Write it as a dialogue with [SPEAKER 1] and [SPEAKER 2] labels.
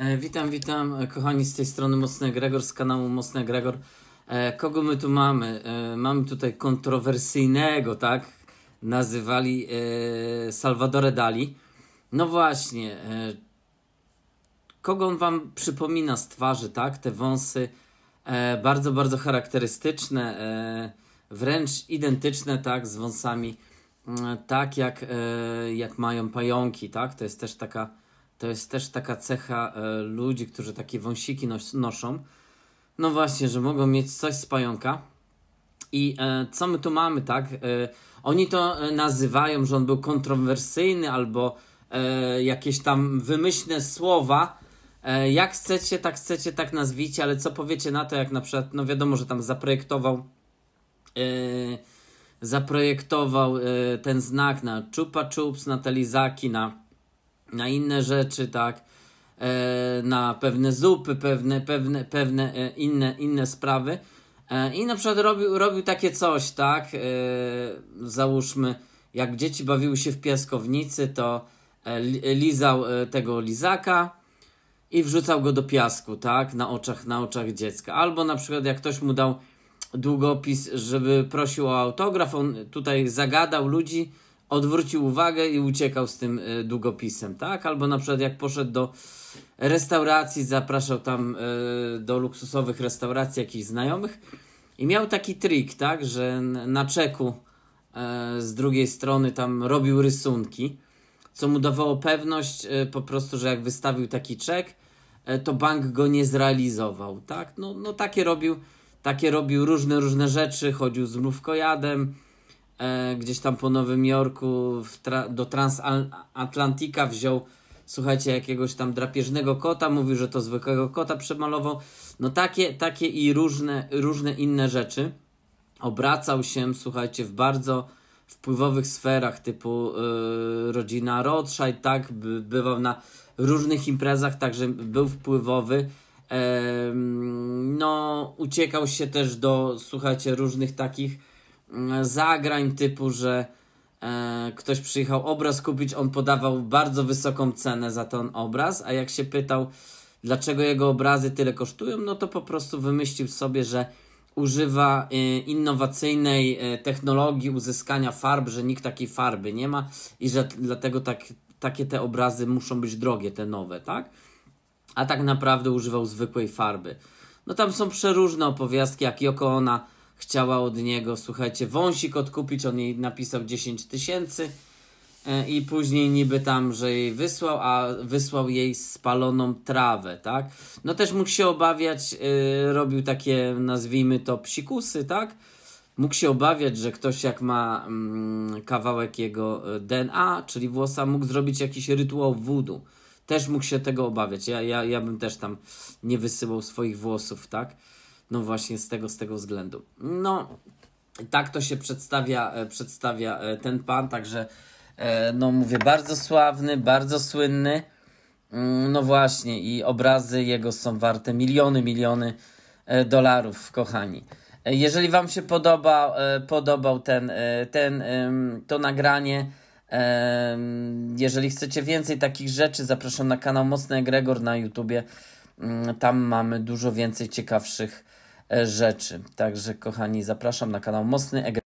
[SPEAKER 1] E, witam, witam e, kochani z tej strony Mocny Gregor, z kanału Mocny Gregor. E, kogo my tu mamy? Mamy tutaj kontrowersyjnego, tak? Nazywali Salvadore Dali. No właśnie, kogo on wam przypomina z twarzy, tak? Te wąsy bardzo, bardzo charakterystyczne, wręcz identyczne, tak? Z wąsami, mm, tak jak, jak mają pająki, tak? To jest też taka to jest też taka cecha e, ludzi, którzy takie wąsiki nos noszą. No właśnie, że mogą mieć coś z pająka. I e, co my tu mamy, tak? E, oni to e, nazywają, że on był kontrowersyjny albo e, jakieś tam wymyślne słowa. E, jak chcecie, tak chcecie, tak nazwijcie, ale co powiecie na to, jak na przykład, no wiadomo, że tam zaprojektował zaprojektował ten znak na Chupa Chups, na Telizaki, na na inne rzeczy, tak, e, na pewne zupy, pewne, pewne, pewne e, inne, inne sprawy. E, I na przykład robił, robił takie coś, tak, załóżmy, jak dzieci bawiły się w piaskownicy, to lizał tego lizaka i wrzucał go do piasku, tak, na oczach, na oczach dziecka. Albo na przykład jak ktoś mu dał długopis, żeby prosił o autograf, on tutaj zagadał ludzi, odwrócił uwagę i uciekał z tym e, długopisem, tak? Albo na przykład jak poszedł do restauracji, zapraszał tam e, do luksusowych restauracji jakichś znajomych i miał taki trik, tak? Że na czeku e, z drugiej strony tam robił rysunki, co mu dawało pewność po prostu, że jak wystawił taki czek, to bank go nie zrealizował, tak? No, no takie robił, takie robił różne, różne rzeczy, chodził z mrówkojadem, jadem e, gdzieś tam po Nowym Jorku tra do Transatlantika wziął, słuchajcie, jakiegoś tam drapieżnego kota, mówił, że to zwykłego kota przemalował. No takie, takie i różne, różne inne rzeczy. Obracał się, słuchajcie, w bardzo wpływowych sferach typu e, rodzina Rothschild, tak, by, bywał na różnych imprezach, także był wpływowy. E, no, uciekał się też do, słuchajcie, różnych takich Mm, zagrań typu, że e, ktoś przyjechał obraz kupić, on podawał bardzo wysoką cenę za ten obraz, a jak się pytał, dlaczego jego obrazy tyle kosztują, no to po prostu wymyślił sobie, że używa e, innowacyjnej e, technologii uzyskania farb, że nikt takiej farby nie ma i że dlatego tak, takie te obrazy muszą być drogie, te nowe, tak? A tak naprawdę używał zwykłej farby. No tam są przeróżne opowiastki, jak Joko Ona chciała od niego, słuchajcie, wąsik odkupić, on jej napisał 10 tysięcy e, i później niby tam, że jej wysłał, a wysłał jej spaloną trawę, tak? No też mógł się obawiać, yy, robił takie, nazwijmy to, psikusy, tak? Mógł się obawiać, że ktoś jak ma mm, kawałek jego e, DNA, czyli włosa, mógł zrobić jakiś rytuał wudu. Też mógł się tego obawiać. Ja, ja, ja bym też tam nie wysyłał swoich włosów, tak? No właśnie z tego, z tego względu. No, tak to się przedstawia, e, przedstawia e, ten pan, także e, no mówię, bardzo sławny, bardzo słynny. Mm, no właśnie i obrazy jego są warte miliony, miliony dolarów, kochani. Jeżeli Wam się podoba, podobał ten, ten, to nagranie, jeżeli chcecie więcej takich rzeczy, zapraszam na kanał Mocny Egregor na YouTubie. Mm, tam mamy dużo więcej ciekawszych rzeczy. Także kochani, zapraszam na kanał Mocny Egres.